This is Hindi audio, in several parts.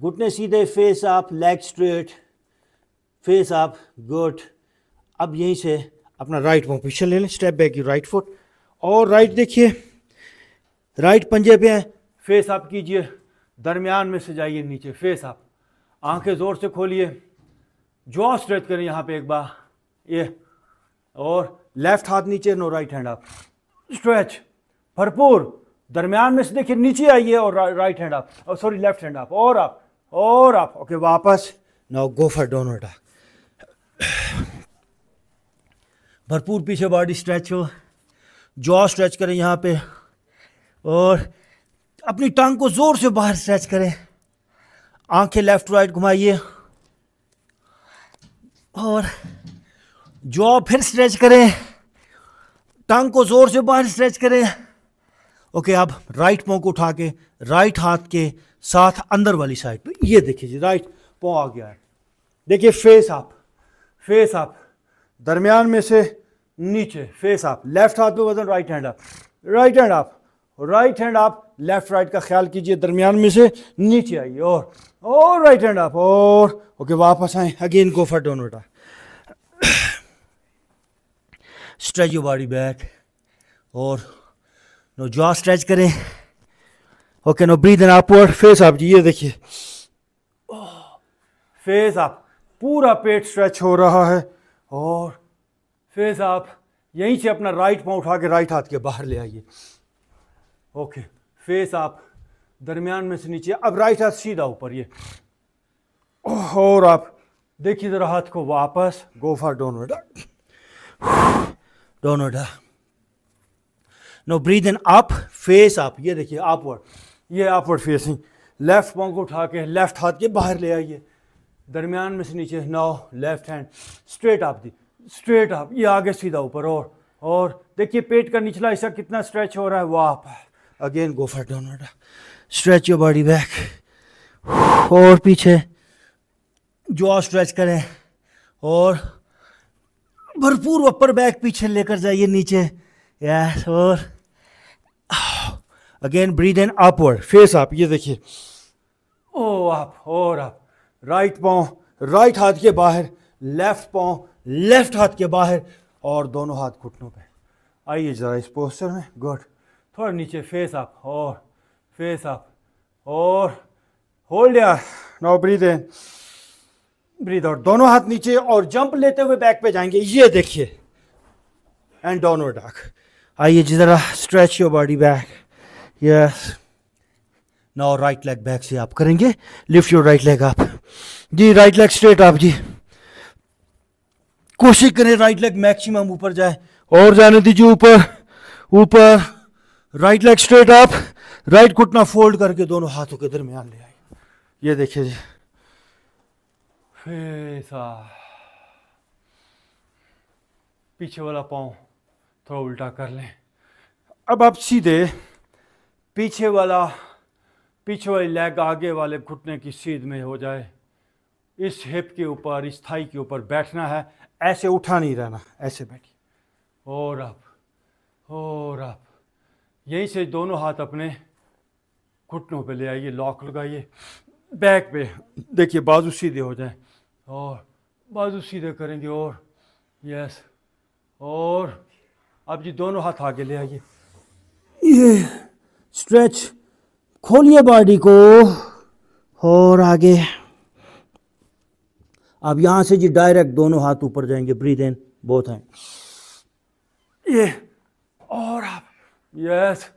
घुटने सीधे फेस आप लेग स्ट्रेट फेस आप गुड अब यहीं से अपना राइट पाँव पीछे ले लें step back you right foot और राइट देखिए राइट पंजे पे है फेस आप कीजिए दरमियान में से जाइए नीचे फेस आप आंखें ज़ोर से खोलिए जॉ स्ट्रेच करें यहाँ पे एक बार ये और लेफ्ट हाथ नीचे नो राइट हैंड आप स्ट्रेच भरपूर दरमियान में से देखिए नीचे आइए और रा, राइट हैंड आप और सॉरी लेफ्ट हैंड आप और आप और आप ओके वापस now go for downward dog भरपूर पीछे बॉडी स्ट्रेच हो जॉ स्ट्रेच करें यहाँ पे और अपनी टांग को ज़ोर से बाहर स्ट्रेच करें आंखें लेफ्ट राइट घुमाइए और जॉ फिर स्ट्रेच करें टांग को ज़ोर से बाहर स्ट्रेच करें ओके अब राइट पो को उठा के राइट हाथ के साथ अंदर वाली साइड पे ये देखिए जी राइट पो आ गया है देखिए फेस आप फेस आप दरमियान में से नीचे फेस आप लेफ्ट हाथ पे वजन राइट हैंड आप राइट हैंड आप राइट हैंड आप लेफ्ट राइट का ख्याल कीजिए दरमियान में से नीचे आइए और और राइट हैंड आप और ओके वापस आए अगेन गो फॉर बेटा स्ट्रेच योर बॉडी बैक और नो जॉ स्ट्रेच करें okay no breathe upward face आप जी ये देखिए फेस आप पूरा पेट स्ट्रेच हो रहा है और फेस आप यहीं से अपना राइट पाँव उठा के राइट हाथ के बाहर ले आइए ओके फेस आप दरमियान में से नीचे अब राइट हाथ सीधा ऊपर ये और आप देखिए ज़रा हाथ को वापस गोफा डोनोडा डोनोडा no breathe in up face आप ये देखिए अपवर्ड ये अपवर्ड फेसिंग लेफ़्ट पाँव को उठा के लेफ़्ट हाथ के बाहर ले आइए दरमियान में से नीचे नाव लेफ़्ट हैंड स्ट्रेट आप दी स्ट्रेट आप ये आगे सीधा ऊपर और और देखिए पेट का निचला हिस्सा कितना स्ट्रेच हो रहा है वो आप again go for stretch your body back और पीछे जो स्ट्रेच करें और भरपूर अपर बैक पीछे लेकर जाइए नीचे यस और again breathe in upward face आप ये देखिए ओ आप और आप राइट पाँव राइट हाथ के बाहर लेफ्ट पाँव लेफ्ट हाथ के बाहर और दोनों हाथ घुटनों पे आइए ज़रा इस पोस्टर में गुड थोड़ा नीचे फेस आप और फेस आप और होल्ड यार नाउ ब्रीद इन ब्रीद और दोनों हाथ नीचे और जंप लेते हुए बैक पे जाएंगे ये देखिए एंड डाउनवर्ड डॉक आइए जी ज़रा stretch your body back yes now right leg back से आप करेंगे लिफ्ट योर राइट लेग आप जी राइट लेग स्ट्रेट आप जी कोशिश करें राइट लेग मैक्सिमम ऊपर जाए और जाने दीजिए ऊपर ऊपर राइट लेग स्ट्रेट आप राइट घुटना फोल्ड करके दोनों हाथों के दरमियान ले आए ये देखिए जी पीछे वाला पाँव थोड़ा उल्टा कर लें अब आप सीधे पीछे वाला पीछे वाली लेग आगे वाले घुटने की सीध में हो जाए इस हिप के ऊपर इस थाई के ऊपर बैठना है ऐसे उठा नहीं रहना ऐसे बैठिए और आप और आप यहीं से दोनों हाथ अपने घुटनों पे ले आइए लॉक लगाइए बैक पे देखिए बाजू सीधे हो जाए और बाजू सीधे करेंगे और यस और अब जी दोनों हाथ आगे ले आइए ये स्ट्रेच खोलिए बॉडी को और आगे अब यहां से जी डायरेक्ट दोनों हाथ ऊपर जाएंगे ब्रीद इन बोथ हैं ये और आप यस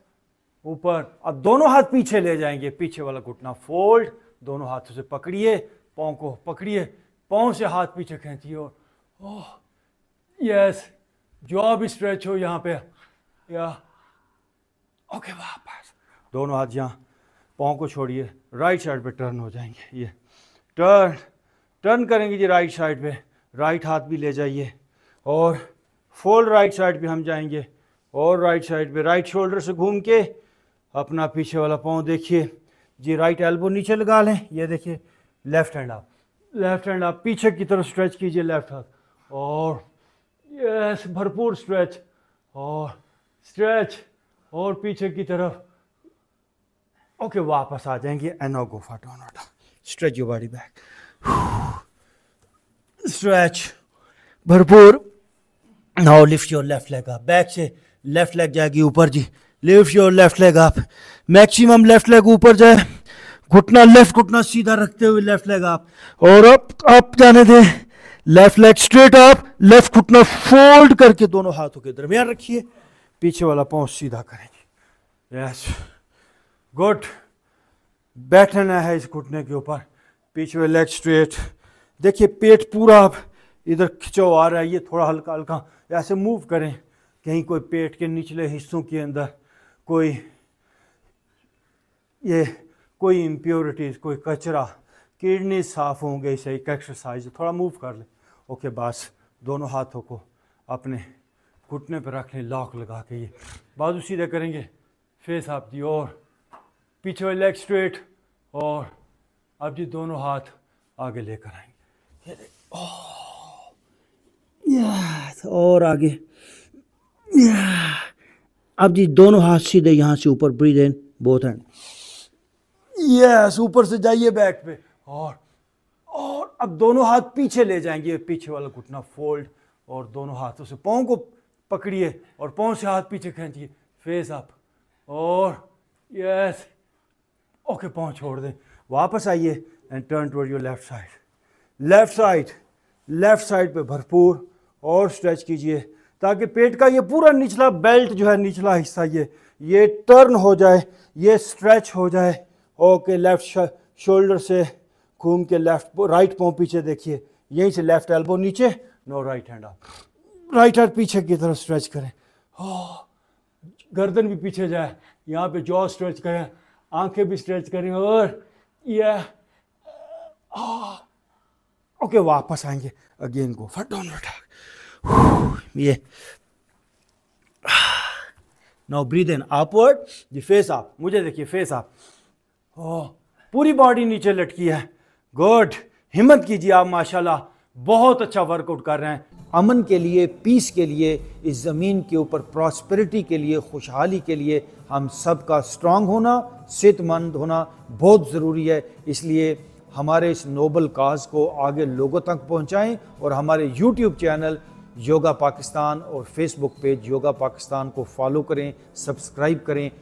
ऊपर अब दोनों हाथ पीछे ले जाएंगे पीछे वाला घुटना फोल्ड दोनों हाथों से पकड़िए पाओ को पकड़िए पाओ से हाथ पीछे खेचिए और ओह यस जो भी स्ट्रेच हो यहाँ पे या ओके वापस दोनों हाथ यहाँ पाँव को छोड़िए राइट साइड पे टर्न हो जाएंगे ये टर्न टर्न करेंगे जी राइट साइड पे राइट हाथ भी ले जाइए और फोल्ड राइट साइड पे हम जाएंगे और राइट साइड पे राइट शोल्डर से घूम के अपना पीछे वाला पाँव देखिए जी राइट एल्बो नीचे लगा लें ये देखिए लेफ्ट हैंड आप लेफ्ट हैंड आप पीछे की तरफ स्ट्रेच कीजिए लेफ्ट हाथ और यस भरपूर स्ट्रेच और स्ट्रेच और पीछे की तरफ ओके वापस आ जाएंगे एनो गोफा go for stretch your body back stretch भरपूर now lift your left leg up back से लेफ्ट लेग जाएगी ऊपर जी lift your left leg up maximum left leg ऊपर जाए घुटना लेफ्ट घुटना सीधा रखते हुए लेफ्ट लेग अप और अप अप जाने दें left leg straight up left घुटना फोल्ड करके दोनों हाथों के दरमियान रखिए पीछे वाला पाँव सीधा करेंगे यस yes. गुड बैठना है इस घुटने के ऊपर पीछे लेग स्ट्रेट देखिए पेट पूरा अब इधर खिंचो आ रहा है ये थोड़ा हल्का हल्का ऐसे मूव करें कहीं कोई पेट के निचले हिस्सों के अंदर कोई ये कोई इम्प्योरिटीज़ कोई कचरा किडनी साफ होंगे इसे एक एक्सरसाइज थोड़ा मूव कर लें ओके बस दोनों हाथों को अपने घुटने पर रख लें लॉक लगा के ये बाजू सीधे करेंगे फेस आप दी और पीछे वाले लेग स्ट्रेट और अब जी दोनों हाथ आगे लेकर आएंगे यस और आगे अब जी दोनों हाथ सीधे यहाँ से ऊपर breathe in both hand yes ऊपर से जाइए बैक पे और और अब दोनों हाथ पीछे ले जाएंगे पीछे वाला घुटना फोल्ड और दोनों हाथों से पाँव को पकड़िए और पाँव से हाथ पीछे खींचिए फेस अप और यस ओके पाँव छोड़ दें वापस आइए and turn toward your left side left side left side पे भरपूर और स्ट्रेच कीजिए ताकि पेट का ये पूरा निचला बेल्ट जो है निचला हिस्सा ये ये टर्न हो जाए ये स्ट्रेच हो जाए ओके लेफ्ट शोल्डर से घूम के लेफ्ट राइट पाँव पीछे देखिए यहीं से लेफ्ट एल्बो नीचे नो राइट हैंड आप राइट हैंड पीछे की तरफ स्ट्रेच करें ओ गर्दन भी पीछे जाए यहाँ पे जॉ स्ट्रेच करें आंखें भी स्ट्रेच करें और यह ओके वापस आएंगे अगेन गो फट डाउन बेटा ये नाउ ब्रीद इन अपवर्ड जी फेस आप मुझे देखिए फेस आप ओ पूरी बॉडी नीचे लटकी है गुड हिम्मत कीजिए आप माशाल्लाह बहुत अच्छा वर्कआउट कर रहे हैं अमन के लिए पीस के लिए इस ज़मीन के ऊपर प्रॉस्पेरिटी के लिए खुशहाली के लिए हम सब का स्ट्रांग होना सेहतमंद होना बहुत ज़रूरी है इसलिए हमारे इस नोबल काज को आगे लोगों तक पहुँचाएँ और हमारे यूट्यूब चैनल योगा पाकिस्तान और फेसबुक पेज योगा पाकिस्तान को फॉलो करें सब्सक्राइब करें